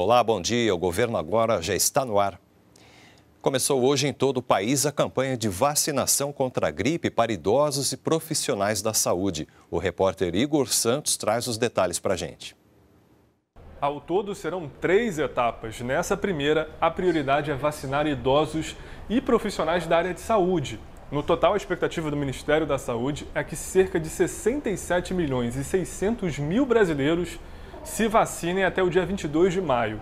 Olá, bom dia. O governo agora já está no ar. Começou hoje em todo o país a campanha de vacinação contra a gripe para idosos e profissionais da saúde. O repórter Igor Santos traz os detalhes para a gente. Ao todo, serão três etapas. Nessa primeira, a prioridade é vacinar idosos e profissionais da área de saúde. No total, a expectativa do Ministério da Saúde é que cerca de 67 milhões e 600 mil brasileiros se vacinem até o dia 22 de maio.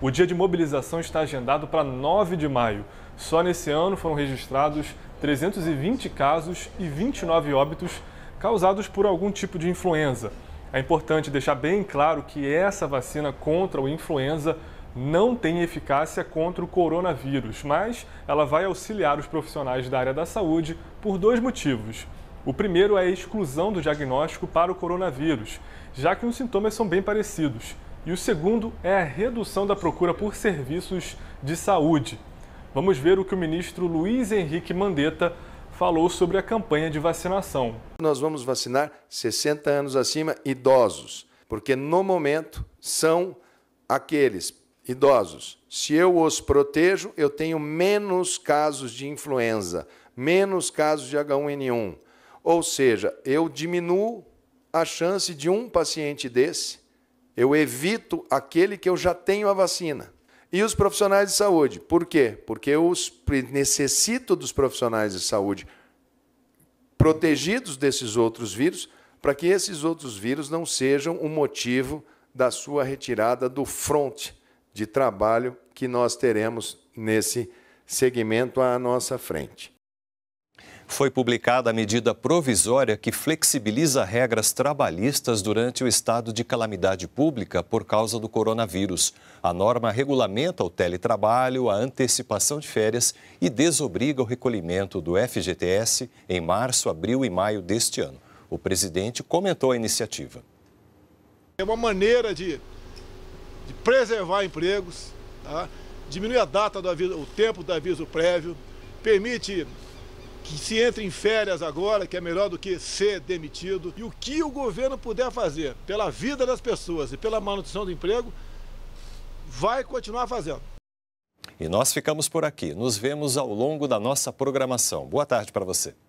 O dia de mobilização está agendado para 9 de maio. Só nesse ano foram registrados 320 casos e 29 óbitos causados por algum tipo de influenza. É importante deixar bem claro que essa vacina contra o influenza não tem eficácia contra o coronavírus, mas ela vai auxiliar os profissionais da área da saúde por dois motivos. O primeiro é a exclusão do diagnóstico para o coronavírus, já que os sintomas são bem parecidos. E o segundo é a redução da procura por serviços de saúde. Vamos ver o que o ministro Luiz Henrique Mandetta falou sobre a campanha de vacinação. Nós vamos vacinar 60 anos acima idosos, porque no momento são aqueles idosos. Se eu os protejo, eu tenho menos casos de influenza, menos casos de H1N1 ou seja, eu diminuo a chance de um paciente desse, eu evito aquele que eu já tenho a vacina. E os profissionais de saúde, por quê? Porque eu necessito dos profissionais de saúde protegidos desses outros vírus, para que esses outros vírus não sejam o motivo da sua retirada do front de trabalho que nós teremos nesse segmento à nossa frente foi publicada a medida provisória que flexibiliza regras trabalhistas durante o estado de calamidade pública por causa do coronavírus. A norma regulamenta o teletrabalho, a antecipação de férias e desobriga o recolhimento do FGTS em março, abril e maio deste ano. O presidente comentou a iniciativa. É uma maneira de, de preservar empregos, tá? diminui a data do aviso, o tempo do aviso prévio, permite que se entre em férias agora, que é melhor do que ser demitido. E o que o governo puder fazer pela vida das pessoas e pela manutenção do emprego, vai continuar fazendo. E nós ficamos por aqui. Nos vemos ao longo da nossa programação. Boa tarde para você.